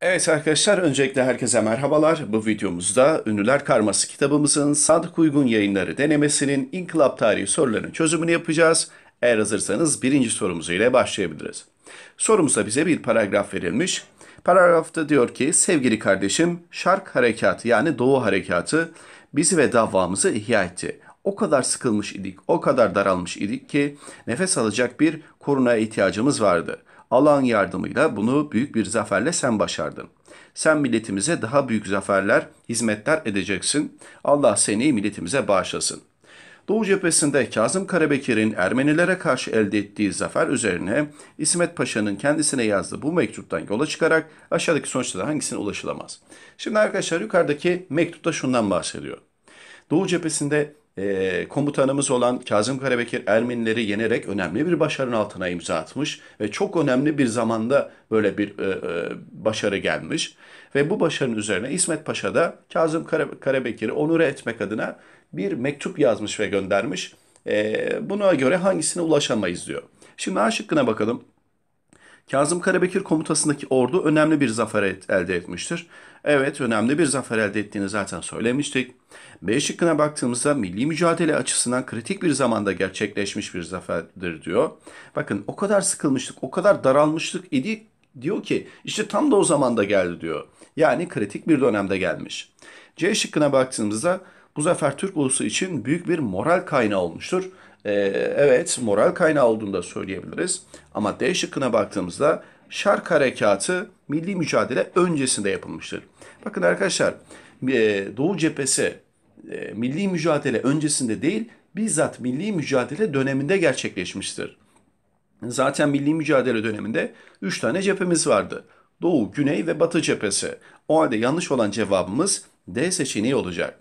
Evet arkadaşlar öncelikle herkese merhabalar. Bu videomuzda Ünlüler Karması kitabımızın Sadık Uygun Yayınları denemesinin İnkılap Tarihi sorularının çözümünü yapacağız. Eğer hazırsanız birinci sorumuzu ile başlayabiliriz. Sorumuzda bize bir paragraf verilmiş. Paragrafta diyor ki sevgili kardeşim şark harekatı yani doğu harekatı bizi ve davamızı ihya etti. O kadar sıkılmış idik, o kadar daralmış idik ki nefes alacak bir koruna ihtiyacımız vardı. Allah'ın yardımıyla bunu büyük bir zaferle sen başardın. Sen milletimize daha büyük zaferler, hizmetler edeceksin. Allah seni milletimize bağışlasın. Doğu cephesinde Kazım Karabekir'in Ermenilere karşı elde ettiği zafer üzerine İsmet Paşa'nın kendisine yazdığı bu mektuptan yola çıkarak aşağıdaki sonuçlara hangisine ulaşılamaz. Şimdi arkadaşlar yukarıdaki mektupta şundan bahsediyor. Doğu cephesinde e, komutanımız olan Kazım Karabekir Ermenileri yenerek önemli bir başarının altına imza atmış ve çok önemli bir zamanda böyle bir e, e, başarı gelmiş. Ve bu başarının üzerine İsmet Paşa da Kazım Karabekir'i onure etmek adına bir mektup yazmış ve göndermiş. E, buna göre hangisine ulaşamayız diyor. Şimdi A şıkkına bakalım. Kazım Karabekir komutasındaki ordu önemli bir zafer et, elde etmiştir. Evet önemli bir zafer elde ettiğini zaten söylemiştik. B şıkkına baktığımızda milli mücadele açısından kritik bir zamanda gerçekleşmiş bir zaferdir diyor. Bakın o kadar sıkılmıştık, o kadar daralmıştık idi diyor ki işte tam da o zamanda geldi diyor. Yani kritik bir dönemde gelmiş. C şıkkına baktığımızda bu zafer Türk ulusu için büyük bir moral kaynağı olmuştur. Ee, evet moral kaynağı olduğunu da söyleyebiliriz. Ama D şıkkına baktığımızda şark harekatı milli mücadele öncesinde yapılmıştır. Bakın arkadaşlar e, Doğu cephesi e, milli mücadele öncesinde değil bizzat milli mücadele döneminde gerçekleşmiştir. Zaten milli mücadele döneminde 3 tane cephemiz vardı. Doğu, Güney ve Batı cephesi. O halde yanlış olan cevabımız D seçeneği olacak.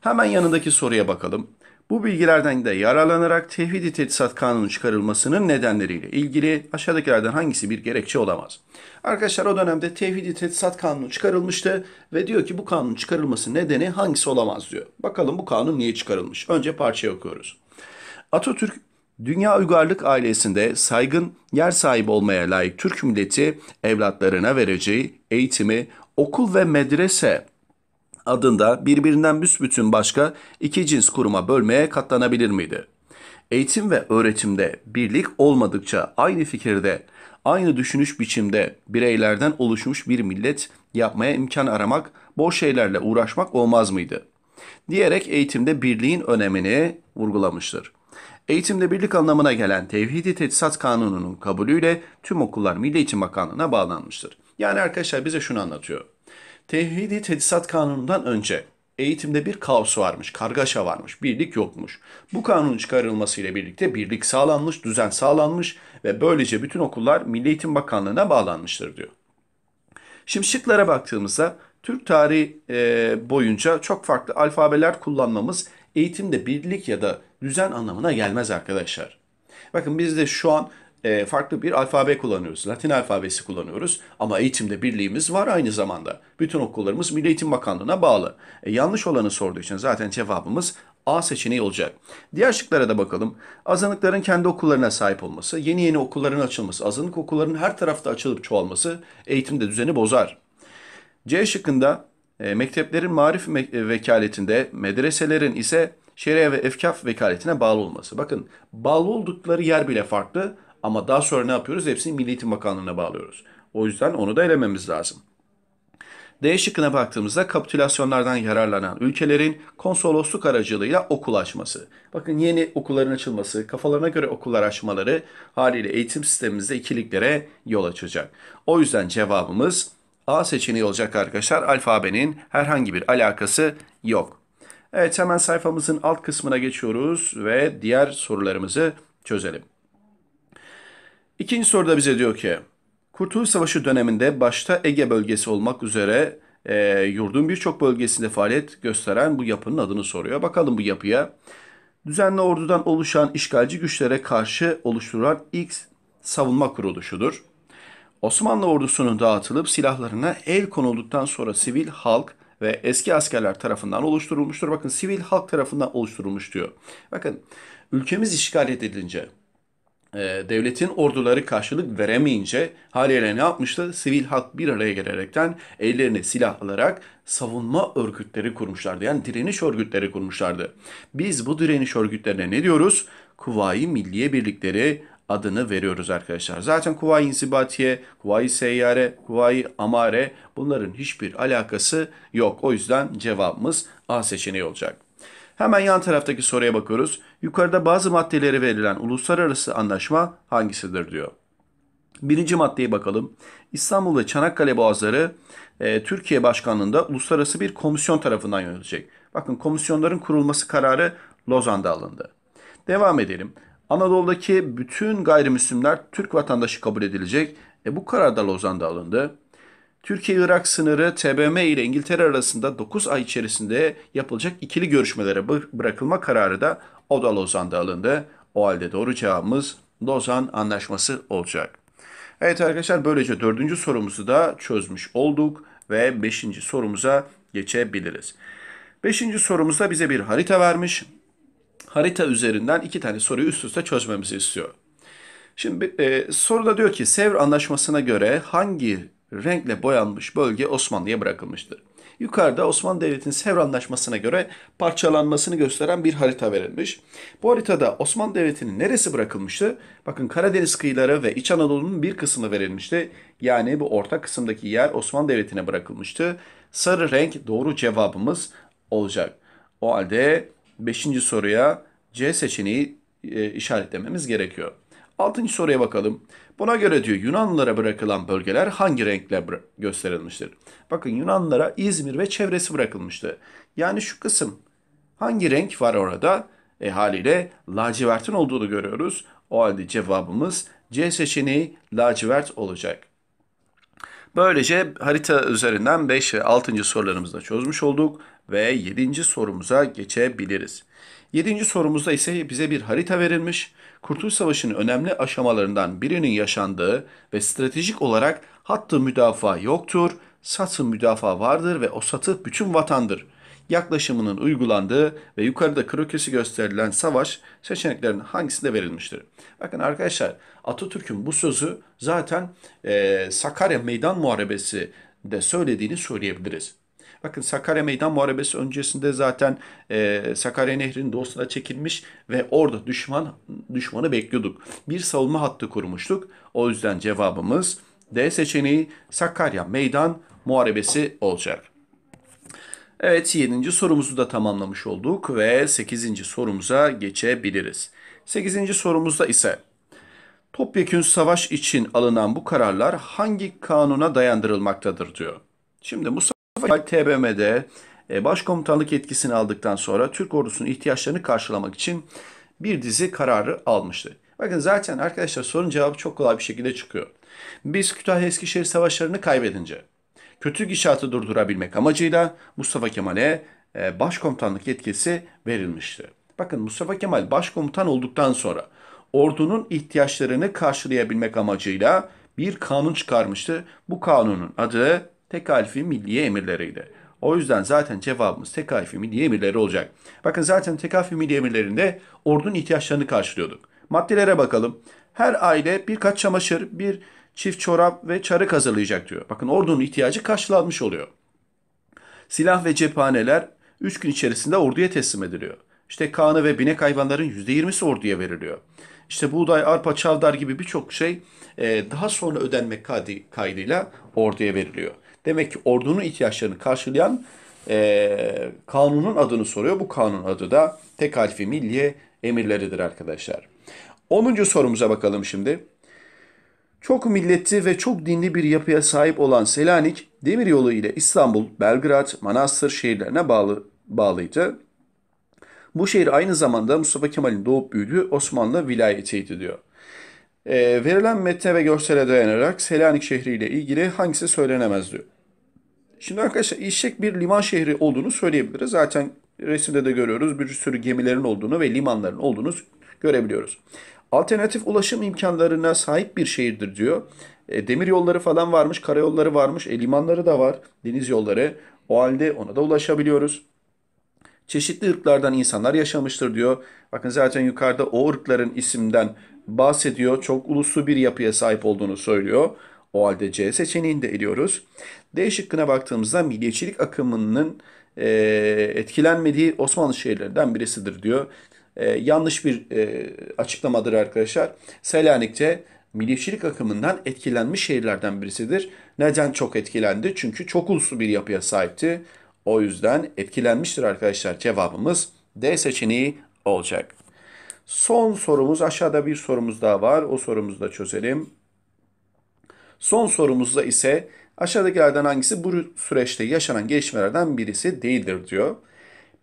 Hemen yanındaki soruya bakalım. Bu bilgilerden de yararlanarak tevhid-i teçhizat kanunu çıkarılmasının nedenleriyle ilgili aşağıdakilerden hangisi bir gerekçe olamaz? Arkadaşlar o dönemde tevhid-i teçhizat kanunu çıkarılmıştı ve diyor ki bu kanunun çıkarılması nedeni hangisi olamaz diyor. Bakalım bu kanun niye çıkarılmış? Önce parçayı okuyoruz. Atatürk Dünya uygarlık ailesinde saygın yer sahibi olmaya layık Türk milleti evlatlarına vereceği eğitimi okul ve medrese adında birbirinden büsbütün başka iki cins kuruma bölmeye katlanabilir miydi? Eğitim ve öğretimde birlik olmadıkça aynı fikirde, aynı düşünüş biçimde bireylerden oluşmuş bir millet yapmaya imkan aramak, boş şeylerle uğraşmak olmaz mıydı? Diyerek eğitimde birliğin önemini vurgulamıştır. Eğitimde birlik anlamına gelen Tevhid-i Teçhizat Kanunu'nun kabulüyle tüm okullar Milli Eğitim Bakanlığı'na bağlanmıştır. Yani arkadaşlar bize şunu anlatıyor. Tevhidi Tedisat Kanunu'ndan önce eğitimde bir kaos varmış, kargaşa varmış, birlik yokmuş. Bu kanun çıkarılması ile birlikte birlik sağlanmış, düzen sağlanmış ve böylece bütün okullar Milli Eğitim Bakanlığı'na bağlanmıştır diyor. Şimdi şıklara baktığımızda Türk tarihi e, boyunca çok farklı alfabeler kullanmamız eğitimde birlik ya da düzen anlamına gelmez arkadaşlar. Bakın bizde şu an e, farklı bir alfabe kullanıyoruz. Latin alfabesi kullanıyoruz ama eğitimde birliğimiz var aynı zamanda. Bütün okullarımız Milli Eğitim Bakanlığı'na bağlı. E, yanlış olanı sorduğu için zaten cevabımız A seçeneği olacak. Diğer şıklara da bakalım. Azınlıkların kendi okullarına sahip olması, yeni yeni okulların açılması, azınlık okullarının her tarafta açılıp çoğalması eğitimde düzeni bozar. C şıkkında e, mekteplerin marif me e, vekaletinde, medreselerin ise şeriye ve efkaf vekaletine bağlı olması. Bakın bağlı oldukları yer bile farklı ama daha sonra ne yapıyoruz? Hepsini Milli Eğitim Bakanlığı'na bağlıyoruz. O yüzden onu da elememiz lazım. D şıkkına baktığımızda kapitülasyonlardan yararlanan ülkelerin konsolosluk aracılığıyla okul açması. Bakın yeni okulların açılması, kafalarına göre okullar açmaları haliyle eğitim sistemimizde ikiliklere yol açacak. O yüzden cevabımız A seçeneği olacak arkadaşlar. Alfabenin herhangi bir alakası yok. Evet hemen sayfamızın alt kısmına geçiyoruz ve diğer sorularımızı çözelim. İkinci soruda bize diyor ki Kurtuluş Savaşı döneminde başta Ege bölgesi olmak üzere e, yurdun birçok bölgesinde faaliyet gösteren bu yapının adını soruyor. Bakalım bu yapıya. Düzenli ordudan oluşan işgalci güçlere karşı oluşturulan ilk savunma kuruluşudur. Osmanlı ordusunun dağıtılıp silahlarına el konulduktan sonra sivil halk ve eski askerler tarafından oluşturulmuştur. Bakın sivil halk tarafından oluşturulmuş diyor. Bakın ülkemiz işgal edilince e, devletin orduları karşılık veremeyince haliyle ne yapmıştı? Sivil halk bir araya gelerekten ellerine silah alarak savunma örgütleri kurmuşlardı. Yani direniş örgütleri kurmuşlardı. Biz bu direniş örgütlerine ne diyoruz? Kuvayi Milliye Birlikleri adını veriyoruz arkadaşlar. Zaten Kuvayi İnsibatiye, Kuvayi Seyyare, Kuvayi Amare bunların hiçbir alakası yok. O yüzden cevabımız A seçeneği olacak. Hemen yan taraftaki soruya bakıyoruz. Yukarıda bazı maddeleri verilen uluslararası anlaşma hangisidir diyor. Birinci maddeye bakalım. İstanbul ve Çanakkale Boğazları e, Türkiye Başkanlığı'nda uluslararası bir komisyon tarafından yönetilecek. Bakın komisyonların kurulması kararı Lozan'da alındı. Devam edelim. Anadolu'daki bütün gayrimüslimler Türk vatandaşı kabul edilecek. E, bu karar da Lozan'da alındı. Türkiye-Irak sınırı TBM ile İngiltere arasında 9 ay içerisinde yapılacak ikili görüşmelere bırakılma kararı da Oda Lozan'da alındı. O halde doğru cevabımız Lozan Anlaşması olacak. Evet arkadaşlar böylece dördüncü sorumuzu da çözmüş olduk ve beşinci sorumuza geçebiliriz. Beşinci sorumuzda bize bir harita vermiş. Harita üzerinden iki tane soruyu üst üste çözmemizi istiyor. Şimdi e, soruda diyor ki Sevr Anlaşması'na göre hangi renkle boyanmış bölge Osmanlı'ya bırakılmıştır. Yukarıda Osmanlı Devleti'nin Sevr Anlaşması'na göre parçalanmasını gösteren bir harita verilmiş. Bu haritada Osmanlı Devleti'nin neresi bırakılmıştı? Bakın Karadeniz kıyıları ve İç Anadolu'nun bir kısmı verilmişti. Yani bu orta kısımdaki yer Osmanlı Devleti'ne bırakılmıştı. Sarı renk doğru cevabımız olacak. O halde 5. soruya C seçeneği e, işaretlememiz gerekiyor. 6. soruya bakalım. Buna göre diyor Yunanlılara bırakılan bölgeler hangi renkle gösterilmiştir? Bakın Yunanlılara İzmir ve çevresi bırakılmıştı. Yani şu kısım hangi renk var orada? E haliyle lacivertin olduğunu görüyoruz. O halde cevabımız C seçeneği lacivert olacak. Böylece harita üzerinden 5 ve 6. sorularımızı da çözmüş olduk ve 7. sorumuza geçebiliriz. Yedinci sorumuzda ise bize bir harita verilmiş. Kurtuluş Savaşı'nın önemli aşamalarından birinin yaşandığı ve stratejik olarak hattı müdafaa yoktur, satı müdafaa vardır ve o satı bütün vatandır. Yaklaşımının uygulandığı ve yukarıda krokesi gösterilen savaş seçeneklerin hangisinde verilmiştir? Bakın arkadaşlar Atatürk'ün bu sözü zaten e, Sakarya Meydan Muharebesi de söylediğini söyleyebiliriz. Bakın Sakarya Meydan Muharebesi öncesinde zaten e, Sakarya Nehri'nin doğusuna çekilmiş ve orada düşman düşmanı bekliyorduk. Bir savunma hattı kurmuştuk. O yüzden cevabımız D seçeneği Sakarya Meydan Muharebesi olacak. Evet 7. sorumuzu da tamamlamış olduk ve 8. sorumuza geçebiliriz. 8. sorumuzda ise topyekün savaş için alınan bu kararlar hangi kanuna dayandırılmaktadır diyor. Şimdi bu fakat TBMM'de e, başkomutanlık yetkisini aldıktan sonra Türk ordusunun ihtiyaçlarını karşılamak için bir dizi kararı almıştı. Bakın zaten arkadaşlar sorun cevabı çok kolay bir şekilde çıkıyor. Biz Kütahya Eskişehir savaşlarını kaybedince kötü gidişatı durdurabilmek amacıyla Mustafa Kemal'e e, başkomutanlık yetkisi verilmişti. Bakın Mustafa Kemal başkomutan olduktan sonra ordunun ihtiyaçlarını karşılayabilmek amacıyla bir kanun çıkarmıştı. Bu kanunun adı tekalifi milli emirleriyle. O yüzden zaten cevabımız tekalifi milli emirleri olacak. Bakın zaten tekalifi milli emirlerinde ordunun ihtiyaçlarını karşılıyorduk. Maddelere bakalım. Her aile birkaç çamaşır, bir çift çorap ve çarık hazırlayacak diyor. Bakın ordunun ihtiyacı karşılanmış oluyor. Silah ve cephaneler 3 gün içerisinde orduya teslim ediliyor. İşte kanı ve binek hayvanların %20'si orduya veriliyor. İşte buğday, arpa, çavdar gibi birçok şey e, daha sonra ödenmek kaydıyla orduya veriliyor. Demek ki ordunun ihtiyaçlarını karşılayan e, kanunun adını soruyor. Bu kanun adı da tekalifi milliye emirleridir arkadaşlar. 10. sorumuza bakalım şimdi. Çok milletli ve çok dinli bir yapıya sahip olan Selanik, Demir Yolu ile İstanbul, Belgrad, Manastır şehirlerine bağlı, bağlıydı. Bu şehir aynı zamanda Mustafa Kemal'in doğup büyüdüğü Osmanlı vilayetiydi diyor. E, verilen metne ve görsele dayanarak Selanik şehriyle ilgili hangisi söylenemez diyor. Şimdi arkadaşlar İşek bir liman şehri olduğunu söyleyebiliriz. Zaten resimde de görüyoruz bir sürü gemilerin olduğunu ve limanların olduğunu görebiliyoruz. Alternatif ulaşım imkanlarına sahip bir şehirdir diyor. E, demir yolları falan varmış, karayolları varmış, e, limanları da var, deniz yolları. O halde ona da ulaşabiliyoruz. Çeşitli ırklardan insanlar yaşamıştır diyor. Bakın zaten yukarıda o ırkların isimden bahsediyor. Çok uluslu bir yapıya sahip olduğunu söylüyor. O halde C seçeneğini de ediyoruz. D şıkkına baktığımızda milliyetçilik akımının e, etkilenmediği Osmanlı şehirlerinden birisidir diyor. E, yanlış bir e, açıklamadır arkadaşlar. Selanik'te milliyetçilik akımından etkilenmiş şehirlerden birisidir. Neden çok etkilendi? Çünkü çok uluslu bir yapıya sahipti. O yüzden etkilenmiştir arkadaşlar. Cevabımız D seçeneği olacak. Son sorumuz aşağıda bir sorumuz daha var. O sorumuzu da çözelim. Son sorumuzda ise aşağıdakilerden hangisi bu süreçte yaşanan gelişmelerden birisi değildir diyor.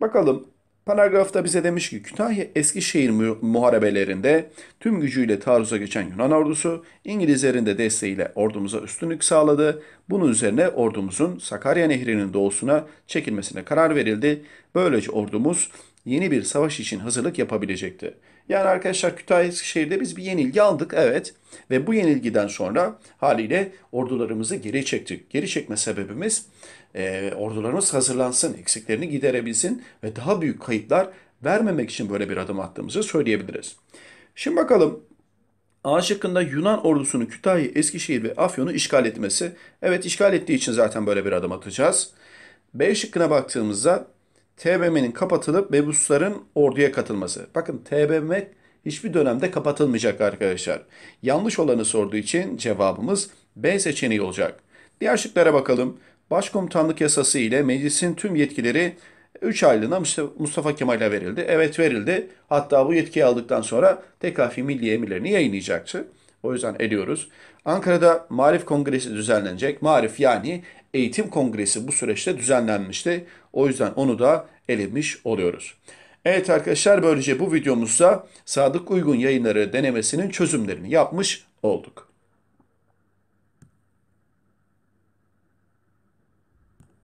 Bakalım paragrafta bize demiş ki Kütahya Eskişehir muharebelerinde tüm gücüyle taarruza geçen Yunan ordusu İngilizlerin de desteğiyle ordumuza üstünlük sağladı. Bunun üzerine ordumuzun Sakarya Nehri'nin doğusuna çekilmesine karar verildi. Böylece ordumuz yeni bir savaş için hazırlık yapabilecekti. Yani arkadaşlar Kütahya Eskişehir'de biz bir yenilgi aldık evet. Ve bu yenilgiden sonra haliyle ordularımızı geri çektik. Geri çekme sebebimiz e, ordularımız hazırlansın, eksiklerini giderebilsin ve daha büyük kayıplar vermemek için böyle bir adım attığımızı söyleyebiliriz. Şimdi bakalım A şıkkında Yunan ordusunun Kütahya, Eskişehir ve Afyon'u işgal etmesi. Evet işgal ettiği için zaten böyle bir adım atacağız. B şıkkına baktığımızda TBMM'nin kapatılıp mebusların orduya katılması. Bakın TBMM hiçbir dönemde kapatılmayacak arkadaşlar. Yanlış olanı sorduğu için cevabımız B seçeneği olacak. Diğer şıklara bakalım. Başkomutanlık yasası ile meclisin tüm yetkileri 3 aylığına Mustafa Kemal'e verildi. Evet verildi. Hatta bu yetkiyi aldıktan sonra TKF milli emirlerini yayınlayacaktı. O yüzden ediyoruz. Ankara'da Marif Kongresi düzenlenecek. Marif yani Eğitim Kongresi bu süreçte düzenlenmişti. O yüzden onu da elemiş oluyoruz. Evet arkadaşlar böylece bu videomuzda Sadık Uygun yayınları denemesinin çözümlerini yapmış olduk.